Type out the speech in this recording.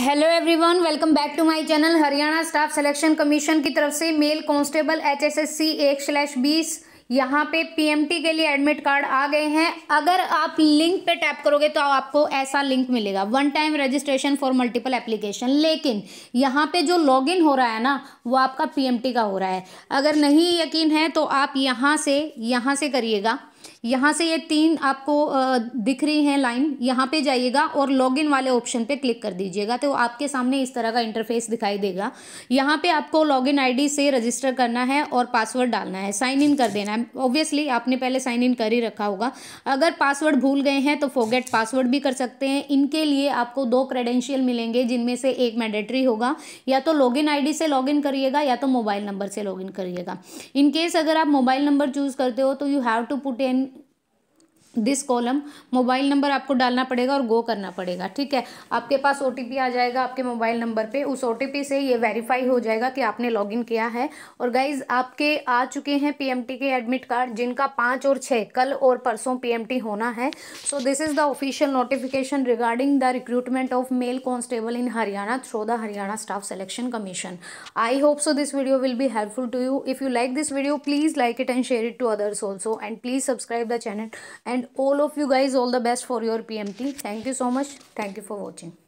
Hello everyone welcome back to my channel Haryana staff selection commission की तरफ से male constable HSSC एक slash बीस यहाँ पे पीएमटी के लिए एडमिट कार्ड आ गए हैं अगर आप लिंक पे टैप करोगे तो आपको ऐसा लिंक मिलेगा one time registration for multiple application लेकिन यहाँ पे जो लॉगिन हो रहा है ना वो आपका पीएमटी का हो रहा है अगर नहीं यकीन है तो आप यहाँ से यहाँ से करिएगा यहाँ से ये तीन आपको दिख रही हैं लाइन यहाँ पे जाइएगा और लॉगिन वाले ऑप्शन पे क्लिक कर दीजिएगा तो आपके सामने इस तरह का इंटरफेस दिखाई देगा यहाँ पे आपको लॉगिन आईडी से रजिस्टर करना है और पासवर्ड डालना है साइन इन कर देना है ऑब्वियसली आपने पहले साइन इन कर ही रखा होगा अगर पासवर्ड भूल गए हैं तो फोगेट पासवर्ड भी कर सकते हैं इनके लिए आपको दो क्रेडेंशियल मिलेंगे जिनमें से एक मैंडेटरी होगा या तो लॉगिन इन से इन करिएगा या तो मोबाइल नंबर से इन करिएगा इनकेस अगर आप मोबाइल नंबर चूज़ करते हो तो you have to put in this column mobile number आपको डालना पड़ेगा और गो करना पड़ेगा ठीक है आपके पास ओ आ जाएगा आपके मोबाइल नंबर पे उस ओ से ये वेरीफाई हो जाएगा कि आपने लॉगिन किया है और गाइज आपके आ चुके हैं पी के एडमिट कार्ड जिनका पाँच और छः कल और परसों पी होना है so this is the official notification regarding the recruitment of male constable in Haryana through the Haryana staff selection commission I hope so this video will be helpful to you if you like this video please like it and share it to others also and please subscribe the channel and all of you guys all the best for your PMT. Thank you so much. Thank you for watching.